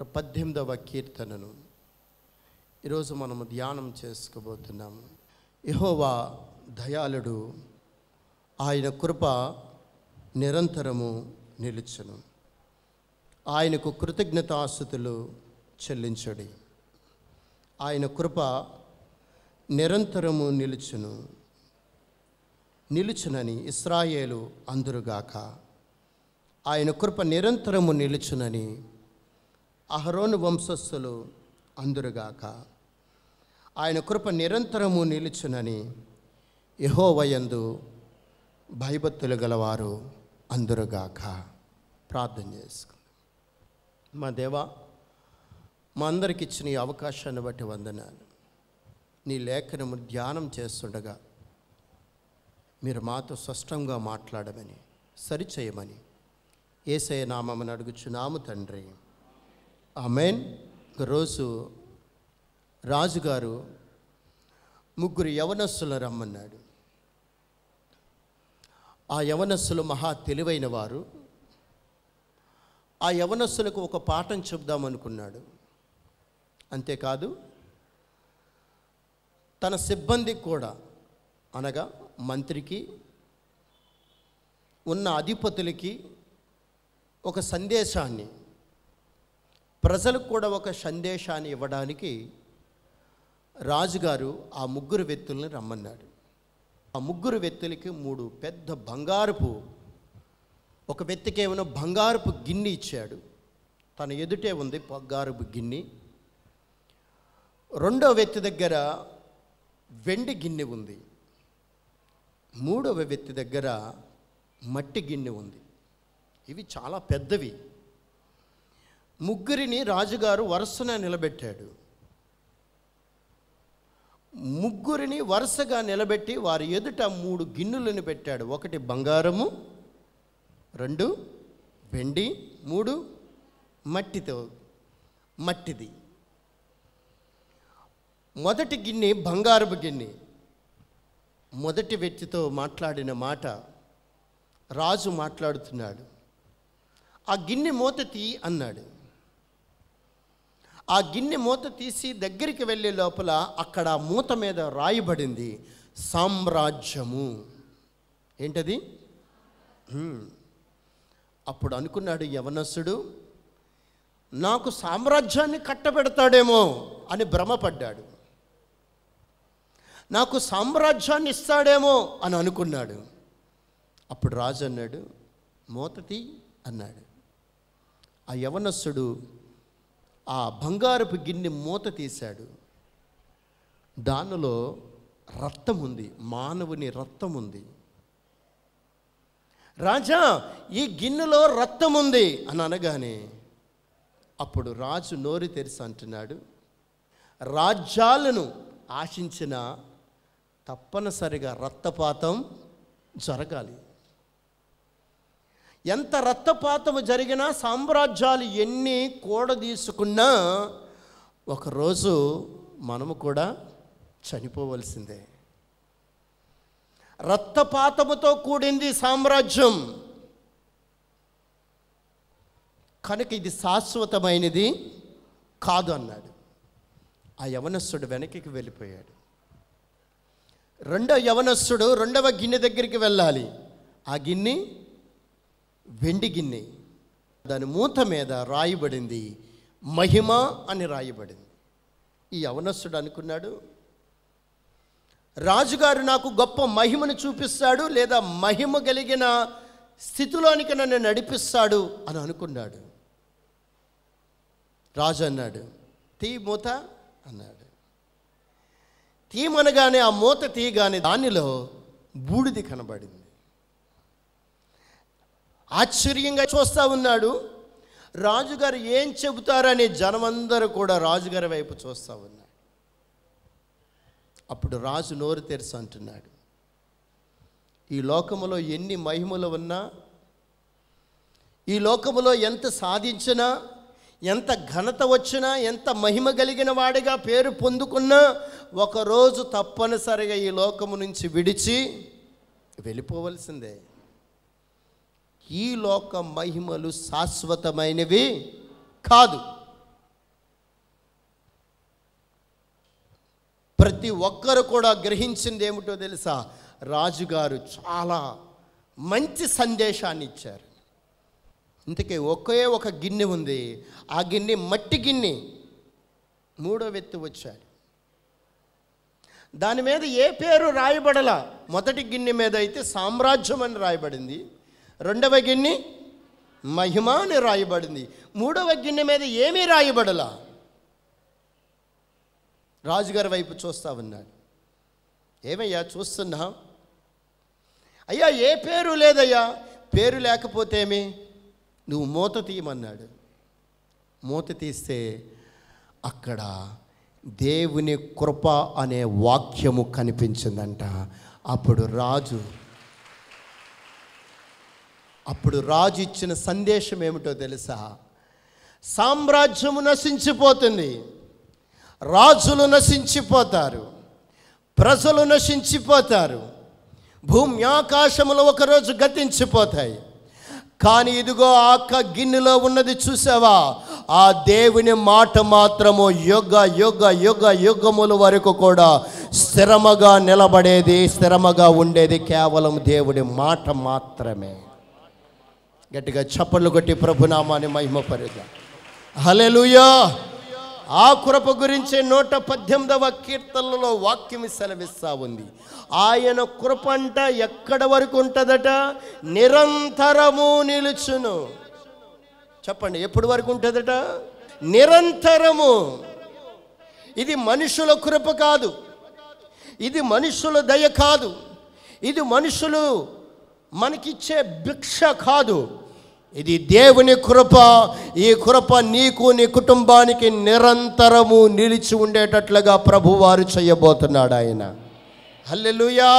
నూట పద్దెనిమిదవ కీర్తనను ఈరోజు మనము ధ్యానం చేసుకోబోతున్నాము యహోవా దయాళుడు ఆయన కృప నిరంతరము నిలుచును ఆయనకు కృతజ్ఞతాస్థుతులు చెల్లించడి ఆయన కృప నిరంతరము నిలుచును నిలుచునని ఇస్రాయేలు అందురుగాక ఆయన కృప నిరంతరము నిలుచునని అహరోను వంశస్థులు అందురుగాక ఆయన కృప నిరంతరము నిలుచునని యహోవయందు భయభత్తులు గలవారు అందురుగాక ప్రార్థన చేసుకుందాం మా దేవా మా అందరికి ఇచ్చిన ఈ అవకాశాన్ని బట్టి వందనాలు నీ లేఖనము ధ్యానం చేస్తుండగా మీరు మాతో స్పష్టంగా మాట్లాడమని సరిచేయమని ఏసయ నామని నాము తండ్రి ఆమెన్ ఒకరోజు రాజుగారు ముగ్గురు యవనస్సులు రమ్మన్నాడు ఆ యవనస్సులు మహా తెలివైన వారు ఆ యవనస్సులకు ఒక పాఠం చెబుదామనుకున్నాడు అంతేకాదు తన సిబ్బందికి కూడా అనగా మంత్రికి ఉన్న అధిపతులకి ఒక సందేశాన్ని ప్రజలకు కూడా ఒక సందేశాన్ని ఇవ్వడానికి రాజుగారు ఆ ముగ్గురు వ్యక్తుల్ని రమ్మన్నాడు ఆ ముగ్గురు వ్యక్తులకి మూడు పెద్ద బంగారపు ఒక వ్యక్తికి ఏమైనా బంగారపు గిన్నె ఇచ్చాడు తన ఎదుటే ఉంది బంగారపు గిన్నె రెండవ వ్యక్తి దగ్గర వెండి గిన్నె ఉంది మూడవ వ్యక్తి దగ్గర మట్టి గిన్నె ఉంది ఇవి చాలా పెద్దవి ముగ్గురిని రాజుగారు వరుసన నిలబెట్టాడు ముగ్గురిని వరుసగా నిలబెట్టి వారి ఎదుట మూడు గిన్నెలను పెట్టాడు ఒకటి బంగారము రెండు వెండి మూడు మట్టితో మట్టిది మొదటి గిన్నె బంగారపు గిన్నె మొదటి వ్యక్తితో మాట్లాడిన మాట రాజు మాట్లాడుతున్నాడు ఆ గిన్నె మూత తీ అన్నాడు ఆ గిన్నె మూత తీసి దగ్గరికి వెళ్ళే లోపల అక్కడ మూత మీద రాయబడింది సామ్రాజ్యము ఏంటది అప్పుడు అనుకున్నాడు యవనస్సుడు నాకు సామ్రాజ్యాన్ని కట్టబెడతాడేమో అని భ్రమపడ్డాడు నాకు సామ్రాజ్యాన్ని ఇస్తాడేమో అని అనుకున్నాడు అప్పుడు రాజు అన్నాడు మూతతి అన్నాడు ఆ యవనస్సుడు ఆ బంగారపు గిన్నె మూత తీశాడు దానిలో రక్తం ఉంది మానవుని రక్తం ఉంది రాజా ఈ గిన్నెలో రక్తం ఉంది అని అనగానే అప్పుడు రాజు నోరు తెరిసి అంటున్నాడు రాజ్యాలను ఆశించిన తప్పనిసరిగా రక్తపాతం జరగాలి ఎంత రక్తపాతము జరిగినా సామ్రాజ్యాలు ఎన్ని కూడదీసుకున్నా ఒకరోజు మనము కూడా చనిపోవలసిందే రక్తపాతముతో కూడింది సామ్రాజ్యం కనుక ఇది శాశ్వతమైనది కాదు అన్నాడు ఆ యవనస్సుడు వెనక్కి వెళ్ళిపోయాడు రెండో యవనస్సుడు రెండవ గిన్నె దగ్గరికి వెళ్ళాలి ఆ గిన్నె వెండి గిన్నె దాని మూత మీద రాయబడింది మహిమ అని రాయబడింది ఈ అవనస్సుడు అనుకున్నాడు రాజుగారు నాకు గొప్ప మహిమను చూపిస్తాడు లేదా మహిమ కలిగిన స్థితిలోనికి నన్ను నడిపిస్తాడు అని అనుకున్నాడు రాజు అన్నాడు తీ మూత అన్నాడు తీమనగానే ఆ మూత తీయగానే దానిలో బూడిది కనబడింది ఆశ్చర్యంగా చూస్తూ ఉన్నాడు రాజుగారు ఏం చెబుతారని జనమందరూ కూడా రాజుగారి వైపు చూస్తూ ఉన్నారు అప్పుడు రాజు నోరు తెరిచి అంటున్నాడు ఈ లోకములో ఎన్ని మహిమలు ఉన్నా ఈ లోకములో ఎంత సాధించినా ఎంత ఘనత వచ్చినా ఎంత మహిమ కలిగిన వాడిగా పేరు పొందుకున్నా ఒకరోజు తప్పనిసరిగా ఈ లోకము నుంచి విడిచి వెళ్ళిపోవలసిందే ఈ లోక మహిమలు శాశ్వతమైనవి కాదు ప్రతి ఒక్కరు కూడా గ్రహించింది ఏమిటో తెలుసా రాజుగారు చాలా మంచి సందేశాన్ని ఇచ్చారు ఇంతకే ఒకే ఒక గిన్నె ఉంది ఆ గిన్నె మట్టి గిన్నె మూడో వ్యక్తి వచ్చాడు దాని మీద ఏ పేరు రాయబడలా మొదటి గిన్నె మీద అయితే సామ్రాజ్యం అని రాయబడింది రెండవ గిన్నె మహిమ అని రాయబడింది మూడవ గిన్నె మీద ఏమీ రాయబడలా రాజుగారి వైపు చూస్తా ఉన్నాడు ఏమయ్యా చూస్తున్నా అయ్యా ఏ పేరు లేదయ్యా పేరు లేకపోతేమి నువ్వు మూత తీయమన్నాడు మూత తీస్తే అక్కడ దేవుని కృప అనే వాక్యము కనిపించిందంట అప్పుడు రాజు అప్పుడు రాజు ఇచ్చిన సందేశం ఏమిటో తెలుసా సామ్రాజ్యము నశించిపోతుంది రాజులు నశించిపోతారు ప్రజలు నశించిపోతారు భూమి ఆకాశములు ఒకరోజు గతించిపోతాయి కానీ ఇదిగో ఆక గిన్నెలో ఉన్నది చూసావా ఆ దేవుని మాట మాత్రము యుగ యుగ యుగ యుగముల వరకు కూడా స్థిరముగా నిలబడేది స్థిరముగా ఉండేది కేవలం దేవుని మాట మాత్రమే గట్టిగా చప్పట్లు కొట్టి ప్రభునామాన్ని మహిమపరుద్దాం హలెలుయా ఆ కృప గురించి నూట పద్దెనిమిదవ కీర్తనలో వాక్యం సెలవిస్తా ఉంది ఆయన కృప అంట ఎక్కడ వరకు ఉంటుందట నిరంతరము నిలుచును చెప్పండి ఎప్పటి వరకు ఉంటుందట నిరంతరము ఇది మనుషుల కృప కాదు ఇది మనుషుల దయ కాదు ఇది మనుషులు మనకిచ్చే భిక్ష కాదు ఇది దేవుని కృప ఈ కృప నీకు నీ కుటుంబానికి నిరంతరము నిలిచి ఉండేటట్లుగా ప్రభువారు చేయబోతున్నాడు ఆయన హల్లెలుయా